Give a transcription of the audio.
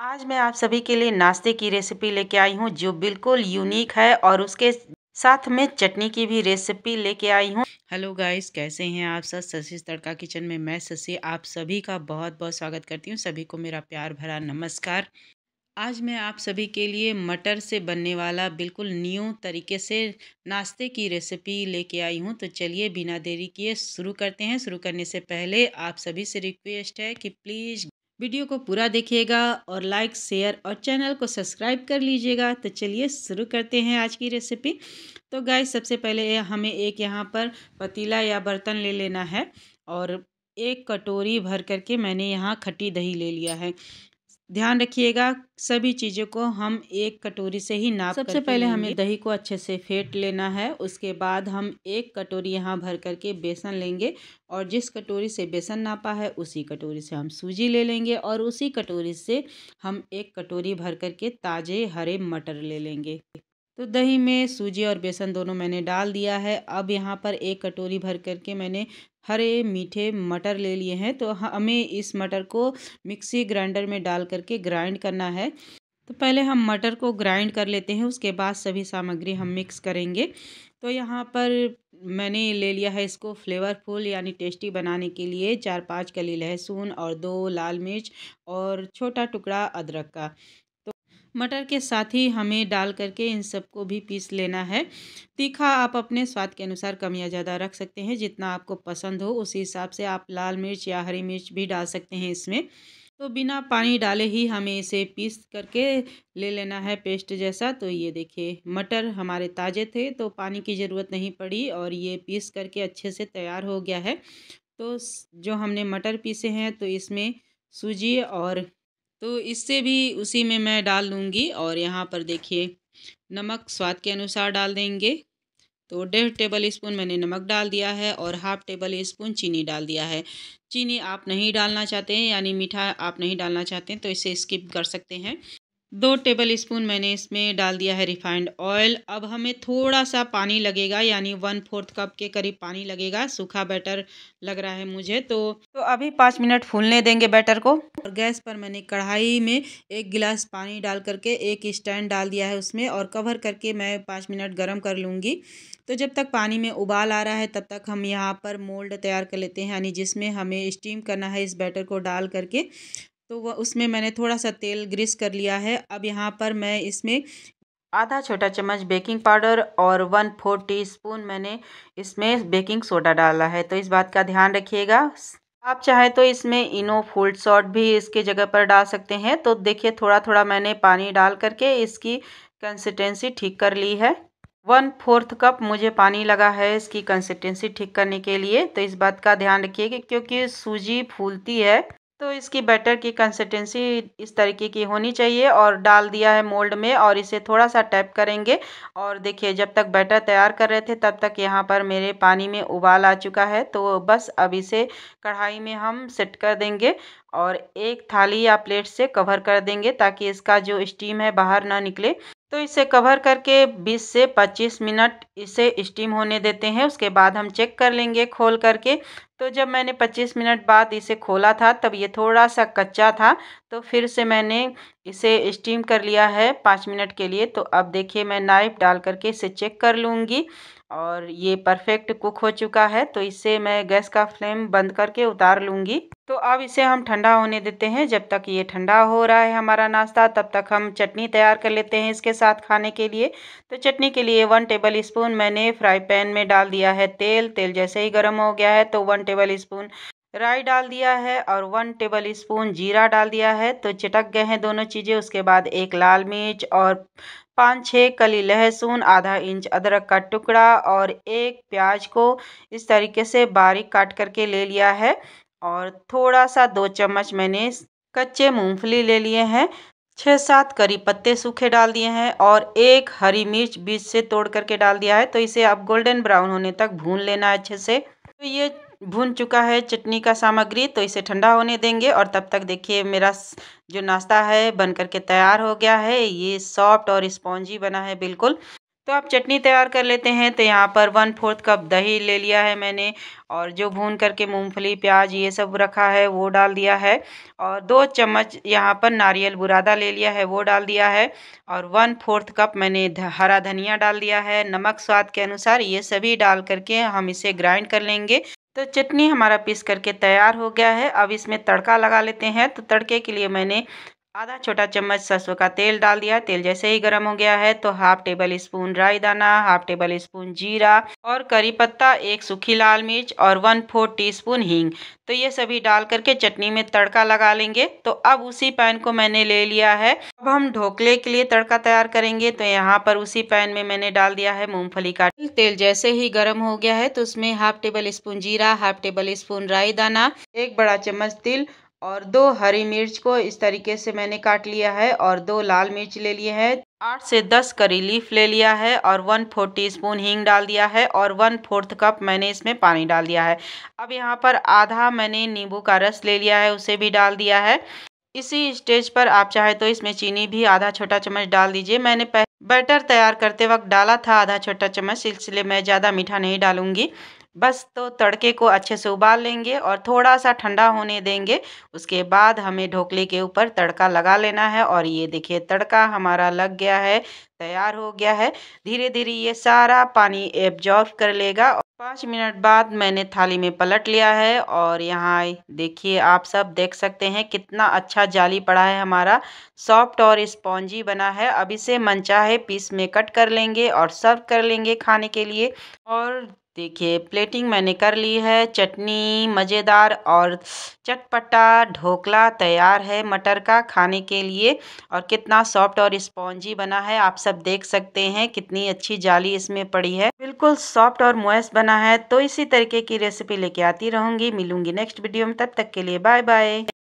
आज मैं आप सभी के लिए नाश्ते की रेसिपी लेके आई हूँ जो बिल्कुल यूनिक है और उसके साथ में चटनी की भी रेसिपी लेके आई हूँ हेलो गाइस कैसे हैं आप सब शशि तड़का किचन में मैं शशि आप सभी का बहुत बहुत स्वागत करती हूँ सभी को मेरा प्यार भरा नमस्कार आज मैं आप सभी के लिए मटर से बनने वाला बिल्कुल न्यू तरीके से नाश्ते की रेसिपी लेके आई हूँ तो चलिए बिना देरी किए शुरू करते हैं शुरू करने से पहले आप सभी से रिक्वेस्ट है कि प्लीज़ वीडियो को पूरा देखिएगा और लाइक शेयर और चैनल को सब्सक्राइब कर लीजिएगा तो चलिए शुरू करते हैं आज की रेसिपी तो गाय सबसे पहले हमें एक यहाँ पर पतीला या बर्तन ले लेना है और एक कटोरी भर करके मैंने यहाँ खट्टी दही ले लिया है ध्यान रखिएगा सभी चीज़ों को हम एक कटोरी से ही नाप सबसे पहले हमें दही को अच्छे से फेंट लेना है उसके बाद हम एक कटोरी यहाँ भर करके बेसन लेंगे और जिस कटोरी से बेसन नापा है उसी कटोरी से हम सूजी ले लेंगे और उसी कटोरी से हम एक कटोरी भर करके ताज़े हरे मटर ले लेंगे तो दही में सूजी और बेसन दोनों मैंने डाल दिया है अब यहाँ पर एक कटोरी भर करके मैंने हरे मीठे मटर ले लिए हैं तो हमें इस मटर को मिक्सी ग्राइंडर में डाल करके ग्राइंड करना है तो पहले हम मटर को ग्राइंड कर लेते हैं उसके बाद सभी सामग्री हम मिक्स करेंगे तो यहाँ पर मैंने ले लिया है इसको फ्लेवरफुल यानी टेस्टी बनाने के लिए चार पांच कली लहसुन और दो लाल मिर्च और छोटा टुकड़ा अदरक का मटर के साथ ही हमें डाल करके इन सबको भी पीस लेना है तीखा आप अपने स्वाद के अनुसार कम या ज़्यादा रख सकते हैं जितना आपको पसंद हो उसी हिसाब से आप लाल मिर्च या हरी मिर्च भी डाल सकते हैं इसमें तो बिना पानी डाले ही हमें इसे पीस करके ले लेना है पेस्ट जैसा तो ये देखिए मटर हमारे ताज़े थे तो पानी की ज़रूरत नहीं पड़ी और ये पीस करके अच्छे से तैयार हो गया है तो जो हमने मटर पीसे हैं तो इसमें सूजी और तो इससे भी उसी में मैं डाल लूँगी और यहाँ पर देखिए नमक स्वाद के अनुसार डाल देंगे तो डेढ़ टेबल स्पून मैंने नमक डाल दिया है और हाफ टेबल स्पून चीनी डाल दिया है चीनी आप नहीं डालना चाहते हैं यानी मीठा आप नहीं डालना चाहते हैं तो इसे स्किप कर सकते हैं दो टेबल स्पून मैंने इसमें डाल दिया है रिफाइंड ऑयल अब हमें थोड़ा सा पानी लगेगा यानी वन फोर्थ कप के करीब पानी लगेगा सूखा बैटर लग रहा है मुझे तो तो अभी पाँच मिनट फूलने देंगे बैटर को और गैस पर मैंने कढ़ाई में एक गिलास पानी डाल करके एक स्टैंड डाल दिया है उसमें और कवर करके मैं पाँच मिनट गर्म कर लूँगी तो जब तक पानी में उबाल आ रहा है तब तक हम यहाँ पर मोल्ड तैयार कर लेते हैं यानी जिसमें हमें स्टीम करना है इस बैटर को डाल करके तो वह उसमें मैंने थोड़ा सा तेल ग्रीस कर लिया है अब यहाँ पर मैं इसमें आधा छोटा चम्मच बेकिंग पाउडर और वन फोर टीस्पून मैंने इसमें बेकिंग सोडा डाला है तो इस बात का ध्यान रखिएगा आप चाहे तो इसमें इनो फूड सॉल्ट भी इसके जगह पर डाल सकते हैं तो देखिए थोड़ा थोड़ा मैंने पानी डाल करके इसकी कंसिस्टेंसी ठीक कर ली है वन फोर्थ कप मुझे पानी लगा है इसकी कंसिस्टेंसी ठीक करने के लिए तो इस बात का ध्यान रखिए क्योंकि सूजी फूलती है तो इसकी बैटर की कंसिस्टेंसी इस तरीके की होनी चाहिए और डाल दिया है मोल्ड में और इसे थोड़ा सा टैप करेंगे और देखिए जब तक बैटर तैयार कर रहे थे तब तक यहाँ पर मेरे पानी में उबाल आ चुका है तो बस अब इसे कढ़ाई में हम सेट कर देंगे और एक थाली या प्लेट से कवर कर देंगे ताकि इसका जो स्टीम है बाहर ना निकले तो इसे कवर करके 20 से 25 मिनट इसे स्टीम होने देते हैं उसके बाद हम चेक कर लेंगे खोल करके तो जब मैंने 25 मिनट बाद इसे खोला था तब ये थोड़ा सा कच्चा था तो फिर से मैंने इसे स्टीम कर लिया है पाँच मिनट के लिए तो अब देखिए मैं नाइफ़ डाल करके इसे चेक कर लूँगी और ये परफेक्ट कुक हो चुका है तो इसे मैं गैस का फ्लेम बंद करके उतार लूँगी तो अब इसे हम ठंडा होने देते हैं जब तक ये ठंडा हो रहा है हमारा नाश्ता तब तक हम चटनी तैयार कर लेते हैं इसके साथ खाने के लिए तो चटनी के लिए वन टेबल स्पून मैंने फ्राई पैन में डाल दिया है तेल तेल जैसे ही गर्म हो गया है तो वन टेबल स्पून राई डाल दिया है और वन टेबल स्पून जीरा डाल दिया है तो चिटक गए हैं दोनों चीज़ें उसके बाद एक लाल मिर्च और पाँच छः कली लहसुन आधा इंच अदरक का टुकड़ा और एक प्याज को इस तरीके से बारीक काट करके ले लिया है और थोड़ा सा दो चम्मच मैंने कच्चे मूंगफली ले लिए हैं छः सात करी पत्ते सूखे डाल दिए हैं और एक हरी मिर्च बीच से तोड़ करके डाल दिया है तो इसे आप गोल्डन ब्राउन होने तक भून लेना है अच्छे से तो ये भून चुका है चटनी का सामग्री तो इसे ठंडा होने देंगे और तब तक देखिए मेरा जो नाश्ता है बन करके तैयार हो गया है ये सॉफ्ट और स्पॉन्जी बना है बिल्कुल तो आप चटनी तैयार कर लेते हैं तो यहाँ पर वन फोर्थ कप दही ले लिया है मैंने और जो भून करके मूंगफली प्याज ये सब रखा है वो डाल दिया है और दो चम्मच यहाँ पर नारियल बुरादा ले लिया है वो डाल दिया है और वन फोर्थ कप मैंने हरा धनिया डाल दिया है नमक स्वाद के अनुसार ये सभी डाल करके हम इसे ग्राइंड कर लेंगे तो चटनी हमारा पीस करके तैयार हो गया है अब इसमें तड़का लगा लेते हैं तो तड़के के लिए मैंने आधा छोटा चम्मच सरसों का तेल डाल दिया तेल जैसे ही गर्म हो गया है तो हाफ टेबल स्पून राई दाना हाफ टेबल स्पून जीरा और करी पत्ता एक सूखी लाल मिर्च और वन फोर टीस्पून हींग तो ये सभी डाल करके चटनी में तड़का लगा लेंगे तो अब उसी पैन को मैंने ले लिया है अब हम ढोकले के लिए तड़का तैयार करेंगे तो यहाँ पर उसी पैन में मैंने डाल दिया है मूंगफली का तेल जैसे ही गर्म हो गया है तो उसमें हाफ टेबल स्पून जीरा हाफ टेबल स्पून राई दाना एक बड़ा चम्मच तिल और दो हरी मिर्च को इस तरीके से मैंने काट लिया है और दो लाल मिर्च ले लिए हैं आठ से दस करी लीफ ले लिया है और वन फोर्थ टी स्पून हींग डाल दिया है और वन फोर्थ कप मैंने इसमें पानी डाल दिया है अब यहाँ पर आधा मैंने नींबू का रस ले लिया है उसे भी डाल दिया है इसी स्टेज पर आप चाहे तो इसमें चीनी भी आधा छोटा चम्मच डाल दीजिए मैंने बैटर तैयार करते वक्त डाला था आधा छोटा चम्मच इसलिए मैं ज़्यादा मीठा नहीं डालूंगी बस तो तड़के को अच्छे से उबाल लेंगे और थोड़ा सा ठंडा होने देंगे उसके बाद हमें ढोकले के ऊपर तड़का लगा लेना है और ये देखिए तड़का हमारा लग गया है तैयार हो गया है धीरे धीरे ये सारा पानी एब्जॉर्ब कर लेगा और पाँच मिनट बाद मैंने थाली में पलट लिया है और यहाँ देखिए आप सब देख सकते हैं कितना अच्छा जाली पड़ा है हमारा सॉफ्ट और स्पॉन्जी बना है अब इसे मनचाहे पीस में कट कर लेंगे और सर्व कर लेंगे खाने के लिए और देखिए प्लेटिंग मैंने कर ली है चटनी मज़ेदार और चटपटा ढोकला तैयार है मटर का खाने के लिए और कितना सॉफ्ट और स्पॉन्जी बना है आप सब देख सकते हैं कितनी अच्छी जाली इसमें पड़ी है बिल्कुल सॉफ्ट और मोयस बना है तो इसी तरीके की रेसिपी लेके आती रहूँगी मिलूँगी नेक्स्ट वीडियो में तब तक के लिए बाय बाय